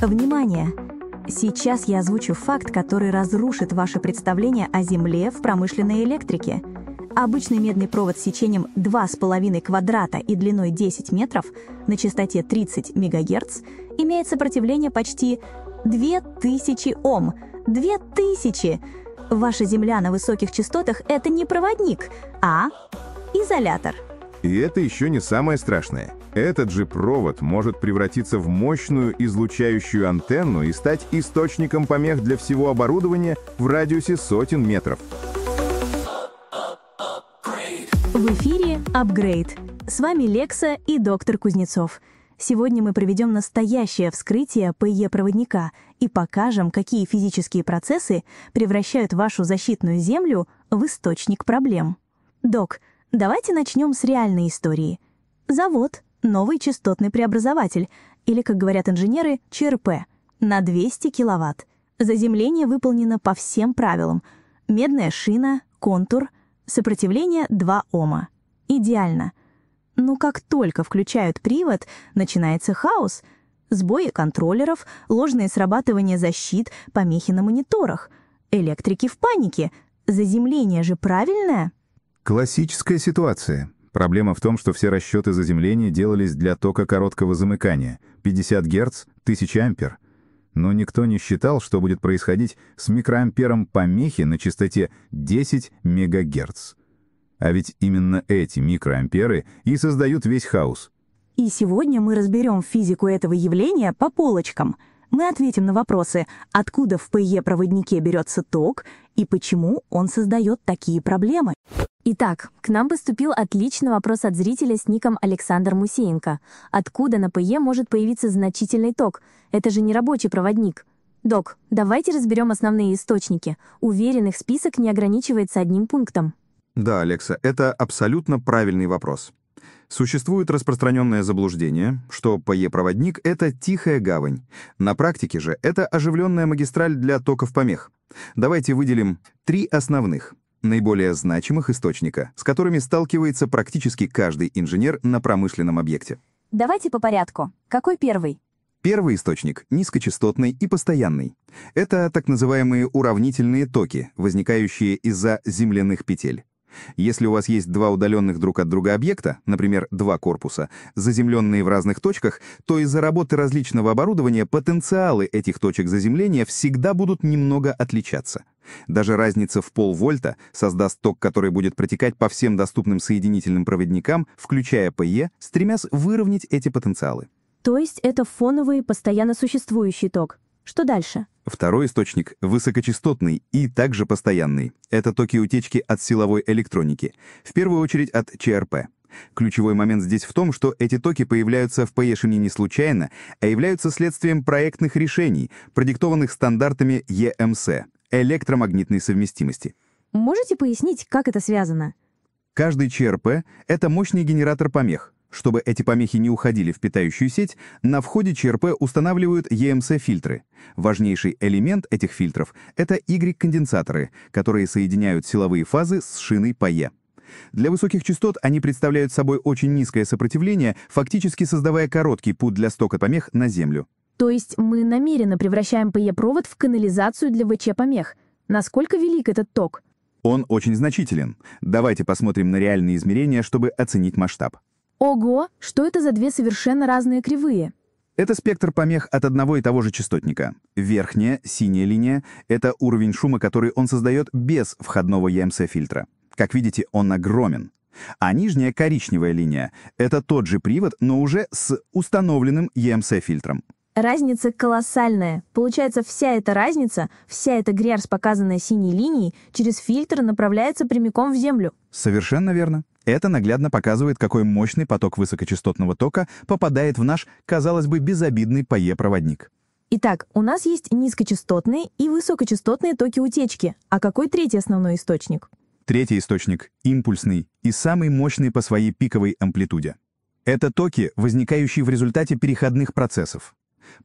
Внимание! Сейчас я озвучу факт, который разрушит ваше представление о Земле в промышленной электрике. Обычный медный провод с сечением 2,5 квадрата и длиной 10 метров на частоте 30 МГц имеет сопротивление почти 2000 Ом. 2000! Ваша Земля на высоких частотах — это не проводник, а изолятор — и это еще не самое страшное. Этот же провод может превратиться в мощную излучающую антенну и стать источником помех для всего оборудования в радиусе сотен метров. В эфире «Апгрейд». С вами Лекса и доктор Кузнецов. Сегодня мы проведем настоящее вскрытие ПЕ-проводника и покажем, какие физические процессы превращают вашу защитную землю в источник проблем. Док, Давайте начнем с реальной истории. Завод — новый частотный преобразователь, или, как говорят инженеры, ЧРП, на 200 киловатт. Заземление выполнено по всем правилам. Медная шина, контур, сопротивление 2 Ома. Идеально. Но как только включают привод, начинается хаос. Сбои контроллеров, ложные срабатывания защит, помехи на мониторах. Электрики в панике. Заземление же правильное — Классическая ситуация. Проблема в том, что все расчеты заземления делались для тока короткого замыкания – 50 Гц, 1000 ампер. Но никто не считал, что будет происходить с микроампером помехи на частоте 10 МГц. А ведь именно эти микроамперы и создают весь хаос. И сегодня мы разберем физику этого явления по полочкам. Мы ответим на вопросы, откуда в ПЕ-проводнике берется ток и почему он создает такие проблемы. Итак, к нам поступил отличный вопрос от зрителя с ником Александр Мусеенко. Откуда на ПЕ может появиться значительный ток? Это же не рабочий проводник. Док, давайте разберем основные источники. Уверенных список не ограничивается одним пунктом. Да, Алекса, это абсолютно правильный вопрос. Существует распространенное заблуждение, что ПЕ-проводник — это тихая гавань. На практике же это оживленная магистраль для токов помех. Давайте выделим три основных — наиболее значимых источника, с которыми сталкивается практически каждый инженер на промышленном объекте. Давайте по порядку. Какой первый? Первый источник — низкочастотный и постоянный. Это так называемые уравнительные токи, возникающие из-за земляных петель. Если у вас есть два удаленных друг от друга объекта, например, два корпуса, заземленные в разных точках, то из-за работы различного оборудования потенциалы этих точек заземления всегда будут немного отличаться. Даже разница в полвольта создаст ток, который будет протекать по всем доступным соединительным проводникам, включая ПЕ, стремясь выровнять эти потенциалы. То есть это фоновый, постоянно существующий ток? Что дальше? Второй источник – высокочастотный и также постоянный. Это токи утечки от силовой электроники, в первую очередь от ЧРП. Ключевой момент здесь в том, что эти токи появляются в Пешине не случайно, а являются следствием проектных решений, продиктованных стандартами ЕМС – электромагнитной совместимости. Можете пояснить, как это связано? Каждый ЧРП — это мощный генератор помех, чтобы эти помехи не уходили в питающую сеть, на входе ЧРП устанавливают EMC-фильтры. Важнейший элемент этих фильтров — это Y-конденсаторы, которые соединяют силовые фазы с шиной ПАЕ. Для высоких частот они представляют собой очень низкое сопротивление, фактически создавая короткий путь для стока помех на Землю. То есть мы намеренно превращаем ПЕ-провод в канализацию для ВЧ-помех. Насколько велик этот ток? Он очень значителен. Давайте посмотрим на реальные измерения, чтобы оценить масштаб. Ого, что это за две совершенно разные кривые? Это спектр помех от одного и того же частотника. Верхняя, синяя линия — это уровень шума, который он создает без входного EMC-фильтра. Как видите, он огромен. А нижняя коричневая линия — это тот же привод, но уже с установленным EMC-фильтром. Разница колоссальная. Получается, вся эта разница, вся эта грязь, показанная синей линией, через фильтр направляется прямиком в землю. Совершенно верно. Это наглядно показывает, какой мощный поток высокочастотного тока попадает в наш, казалось бы, безобидный ПАЕ-проводник. Итак, у нас есть низкочастотные и высокочастотные токи утечки. А какой третий основной источник? Третий источник — импульсный и самый мощный по своей пиковой амплитуде. Это токи, возникающие в результате переходных процессов.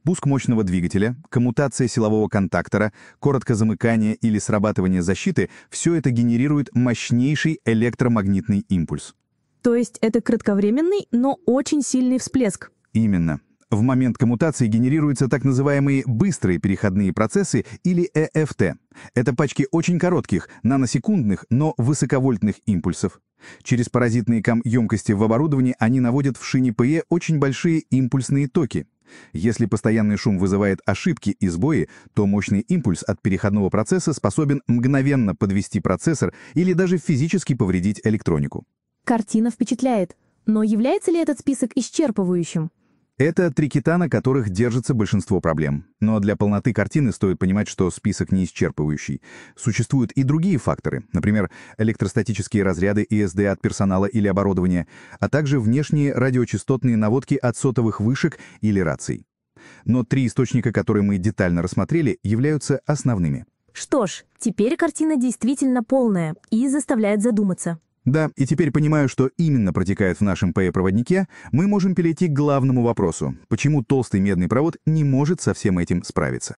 Пуск мощного двигателя, коммутация силового контактора, короткозамыкание или срабатывание защиты — все это генерирует мощнейший электромагнитный импульс. То есть это кратковременный, но очень сильный всплеск? Именно. В момент коммутации генерируются так называемые быстрые переходные процессы или EFT. «Э это пачки очень коротких, наносекундных, но высоковольтных импульсов. Через паразитные кам-емкости в оборудовании они наводят в шине ПЕ очень большие импульсные токи. Если постоянный шум вызывает ошибки и сбои, то мощный импульс от переходного процесса способен мгновенно подвести процессор или даже физически повредить электронику. Картина впечатляет. Но является ли этот список исчерпывающим? Это три кита, на которых держится большинство проблем. Но для полноты картины стоит понимать, что список не исчерпывающий. Существуют и другие факторы, например, электростатические разряды ИСД от персонала или оборудования, а также внешние радиочастотные наводки от сотовых вышек или раций. Но три источника, которые мы детально рассмотрели, являются основными. Что ж, теперь картина действительно полная и заставляет задуматься. Да, и теперь понимаю, что именно протекает в нашем ПЭ-проводнике, мы можем перейти к главному вопросу. Почему толстый медный провод не может со всем этим справиться?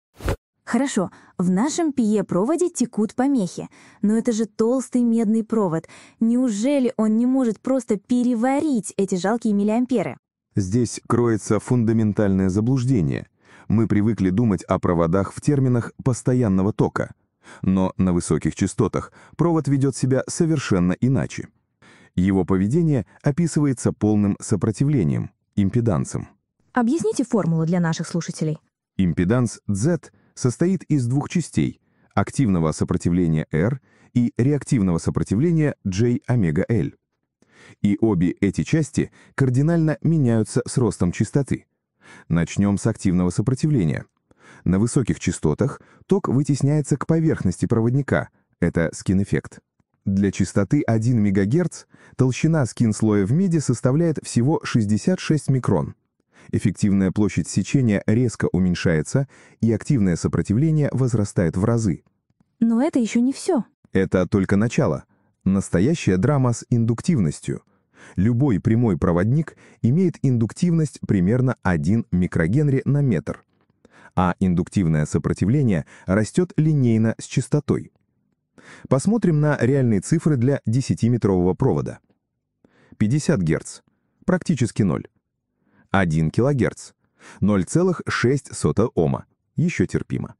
Хорошо, в нашем ПЕ проводе текут помехи, но это же толстый медный провод. Неужели он не может просто переварить эти жалкие миллиамперы? Здесь кроется фундаментальное заблуждение. Мы привыкли думать о проводах в терминах постоянного тока — но на высоких частотах провод ведет себя совершенно иначе. Его поведение описывается полным сопротивлением, импедансом. Объясните формулу для наших слушателей. Импеданс Z состоит из двух частей – активного сопротивления R и реактивного сопротивления J омега L. И обе эти части кардинально меняются с ростом частоты. Начнем с активного сопротивления – на высоких частотах ток вытесняется к поверхности проводника. Это скин-эффект. Для частоты 1 МГц толщина скин-слоя в меди составляет всего 66 микрон. Эффективная площадь сечения резко уменьшается, и активное сопротивление возрастает в разы. Но это еще не все. Это только начало. Настоящая драма с индуктивностью. Любой прямой проводник имеет индуктивность примерно 1 микрогенри на метр а индуктивное сопротивление растет линейно с частотой. Посмотрим на реальные цифры для 10-метрового провода. 50 Гц – практически 0. 1 кГц – 0,6 Ома, еще терпимо.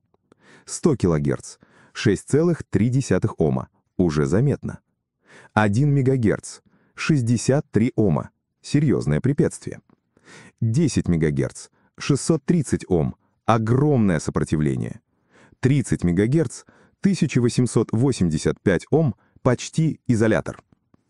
100 кГц – 6,3 Ома, уже заметно. 1 МГц – 63 Ома, серьезное препятствие. 10 МГц – 630 Ом, огромное сопротивление. 30 МГц, 1885 Ом, почти изолятор.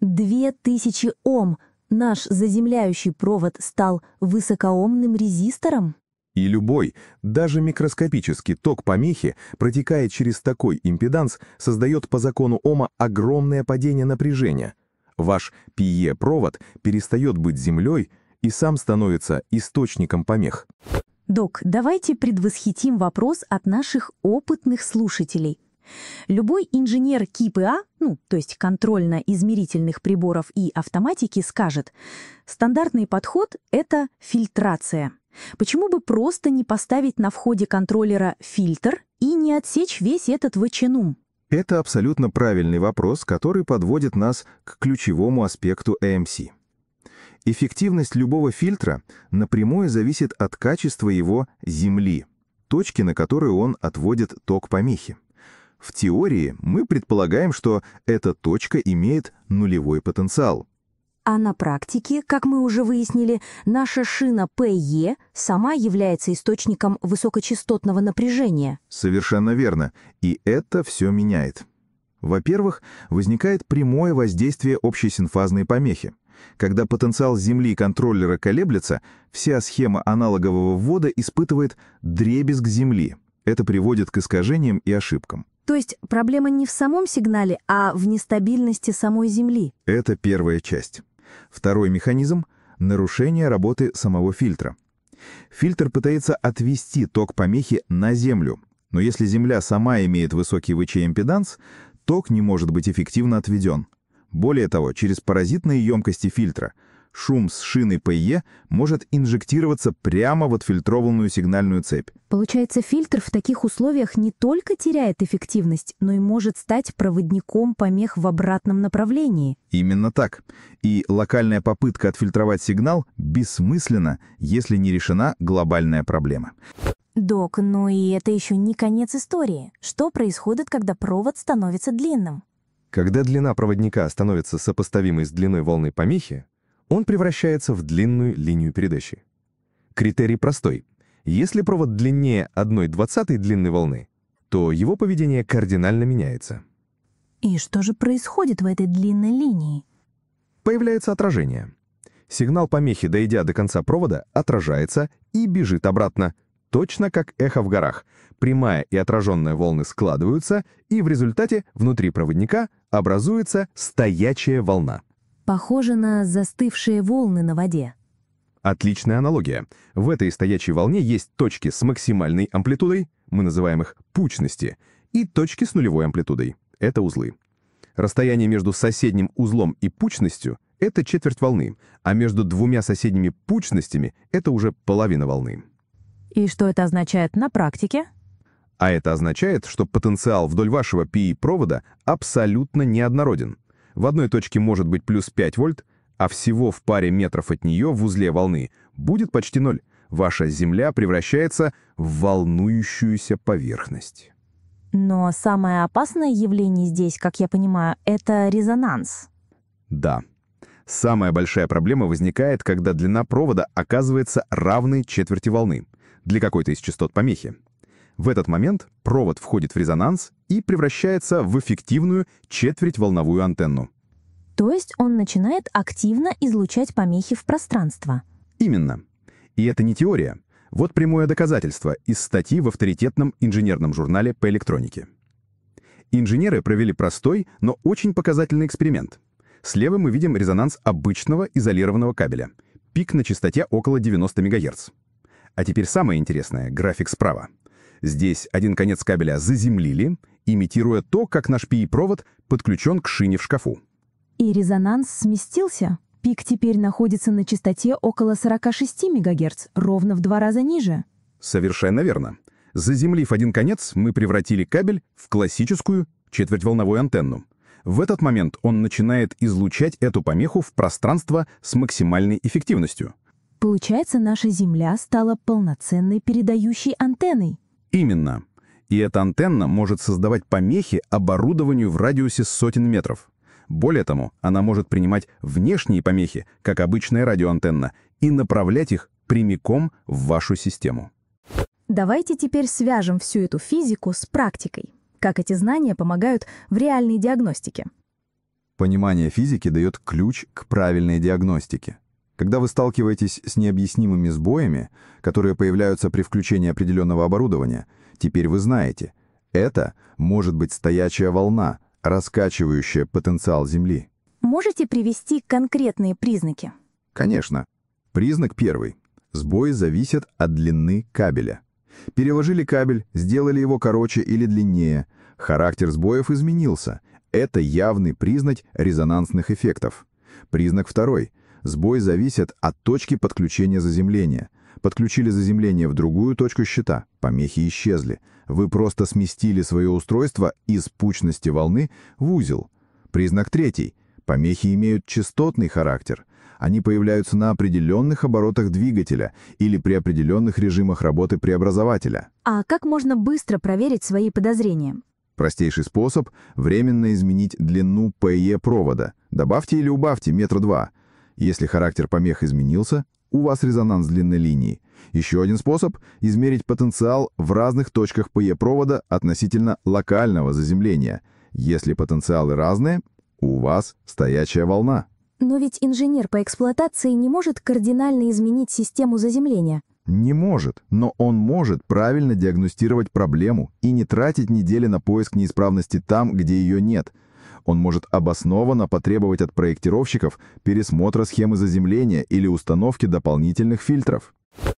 2000 Ом! Наш заземляющий провод стал высокоомным резистором? И любой, даже микроскопический ток помехи, протекая через такой импеданс, создает по закону Ома огромное падение напряжения. Ваш ПИЕ-провод перестает быть землей и сам становится источником помех. Док, давайте предвосхитим вопрос от наших опытных слушателей. Любой инженер КИПА, ну, то есть контрольно-измерительных приборов и автоматики, скажет, стандартный подход – это фильтрация. Почему бы просто не поставить на входе контроллера фильтр и не отсечь весь этот вычинум? Это абсолютно правильный вопрос, который подводит нас к ключевому аспекту AMC – Эффективность любого фильтра напрямую зависит от качества его земли, точки, на которую он отводит ток помехи. В теории мы предполагаем, что эта точка имеет нулевой потенциал. А на практике, как мы уже выяснили, наша шина ПЕ сама является источником высокочастотного напряжения. Совершенно верно. И это все меняет. Во-первых, возникает прямое воздействие общей синфазной помехи. Когда потенциал Земли контроллера колеблется, вся схема аналогового ввода испытывает дребезг Земли. Это приводит к искажениям и ошибкам. То есть проблема не в самом сигнале, а в нестабильности самой Земли. Это первая часть. Второй механизм — нарушение работы самого фильтра. Фильтр пытается отвести ток помехи на Землю, но если Земля сама имеет высокий ВЧ-импеданс, ток не может быть эффективно отведен. Более того, через паразитные емкости фильтра шум с шины ПЕ может инжектироваться прямо в отфильтрованную сигнальную цепь. Получается, фильтр в таких условиях не только теряет эффективность, но и может стать проводником помех в обратном направлении. Именно так. И локальная попытка отфильтровать сигнал бессмысленна, если не решена глобальная проблема. Док, но ну и это еще не конец истории. Что происходит, когда провод становится длинным? Когда длина проводника становится сопоставимой с длиной волны помехи, он превращается в длинную линию передачи. Критерий простой. Если провод длиннее 1,20 длинной волны, то его поведение кардинально меняется. И что же происходит в этой длинной линии? Появляется отражение. Сигнал помехи, дойдя до конца провода, отражается и бежит обратно, точно как эхо в горах, прямая и отраженная волны складываются, и в результате внутри проводника образуется стоячая волна. Похоже на застывшие волны на воде. Отличная аналогия. В этой стоячей волне есть точки с максимальной амплитудой, мы называем их пучности, и точки с нулевой амплитудой. Это узлы. Расстояние между соседним узлом и пучностью — это четверть волны, а между двумя соседними пучностями — это уже половина волны. И что это означает на практике? А это означает, что потенциал вдоль вашего PI-провода абсолютно неоднороден. В одной точке может быть плюс 5 вольт, а всего в паре метров от нее в узле волны будет почти ноль. Ваша Земля превращается в волнующуюся поверхность. Но самое опасное явление здесь, как я понимаю, это резонанс. Да. Самая большая проблема возникает, когда длина провода оказывается равной четверти волны для какой-то из частот помехи. В этот момент провод входит в резонанс и превращается в эффективную четверть волновую антенну. То есть он начинает активно излучать помехи в пространство. Именно. И это не теория. Вот прямое доказательство из статьи в авторитетном инженерном журнале по электронике. Инженеры провели простой, но очень показательный эксперимент. Слева мы видим резонанс обычного изолированного кабеля. Пик на частоте около 90 МГц. А теперь самое интересное — график справа. Здесь один конец кабеля заземлили, имитируя то, как наш PI-провод подключен к шине в шкафу. И резонанс сместился. Пик теперь находится на частоте около 46 МГц, ровно в два раза ниже. Совершенно верно. Заземлив один конец, мы превратили кабель в классическую четвертьволновую антенну. В этот момент он начинает излучать эту помеху в пространство с максимальной эффективностью. Получается, наша Земля стала полноценной передающей антенной. Именно. И эта антенна может создавать помехи оборудованию в радиусе сотен метров. Более того, она может принимать внешние помехи, как обычная радиоантенна, и направлять их прямиком в вашу систему. Давайте теперь свяжем всю эту физику с практикой. Как эти знания помогают в реальной диагностике? Понимание физики дает ключ к правильной диагностике. Когда вы сталкиваетесь с необъяснимыми сбоями, которые появляются при включении определенного оборудования, теперь вы знаете, это может быть стоячая волна, раскачивающая потенциал Земли. Можете привести конкретные признаки? Конечно. Признак первый. сбои зависят от длины кабеля. Переложили кабель, сделали его короче или длиннее. Характер сбоев изменился. Это явный признак резонансных эффектов. Признак второй – Сбой зависит от точки подключения заземления. Подключили заземление в другую точку щита, помехи исчезли. Вы просто сместили свое устройство из пучности волны в узел. Признак третий. Помехи имеют частотный характер. Они появляются на определенных оборотах двигателя или при определенных режимах работы преобразователя. А как можно быстро проверить свои подозрения? Простейший способ – временно изменить длину ПЕ e провода. Добавьте или убавьте метра два – если характер помех изменился, у вас резонанс длинной линии. Еще один способ – измерить потенциал в разных точках ПЕ-провода относительно локального заземления. Если потенциалы разные, у вас стоячая волна. Но ведь инженер по эксплуатации не может кардинально изменить систему заземления. Не может, но он может правильно диагностировать проблему и не тратить недели на поиск неисправности там, где ее нет – он может обоснованно потребовать от проектировщиков пересмотра схемы заземления или установки дополнительных фильтров.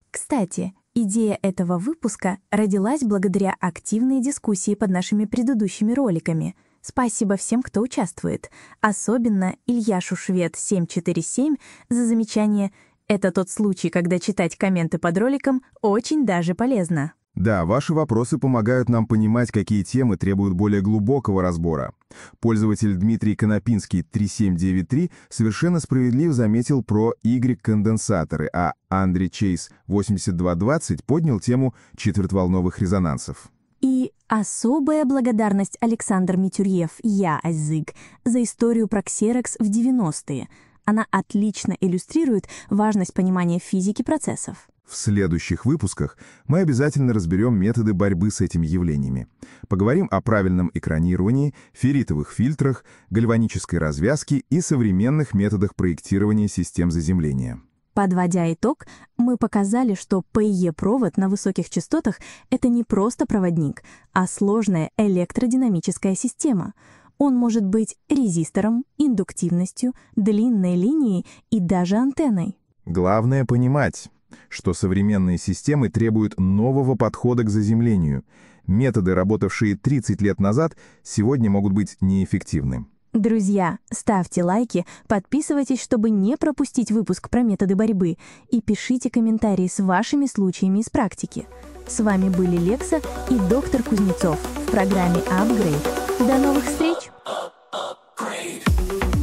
Кстати, идея этого выпуска родилась благодаря активной дискуссии под нашими предыдущими роликами. Спасибо всем, кто участвует. Особенно Ильяшу Швед 747 за замечание «Это тот случай, когда читать комменты под роликом очень даже полезно». Да, ваши вопросы помогают нам понимать, какие темы требуют более глубокого разбора. Пользователь Дмитрий Конопинский 3793 совершенно справедлив заметил про Y-конденсаторы, а Андрей Чейз 8220 поднял тему четвертьволновых резонансов. И особая благодарность Александр Митюрьев, я, Азыг, за историю про ксерокс в 90-е. Она отлично иллюстрирует важность понимания физики процессов. В следующих выпусках мы обязательно разберем методы борьбы с этими явлениями. Поговорим о правильном экранировании, ферритовых фильтрах, гальванической развязке и современных методах проектирования систем заземления. Подводя итог, мы показали, что ПЕ-провод на высоких частотах — это не просто проводник, а сложная электродинамическая система. Он может быть резистором, индуктивностью, длинной линией и даже антенной. Главное понимать, что современные системы требуют нового подхода к заземлению. Методы, работавшие 30 лет назад, сегодня могут быть неэффективны. Друзья, ставьте лайки, подписывайтесь, чтобы не пропустить выпуск про методы борьбы и пишите комментарии с вашими случаями из практики. С вами были Лекса и доктор Кузнецов в программе «Апгрейд». До новых встреч! Upgrade.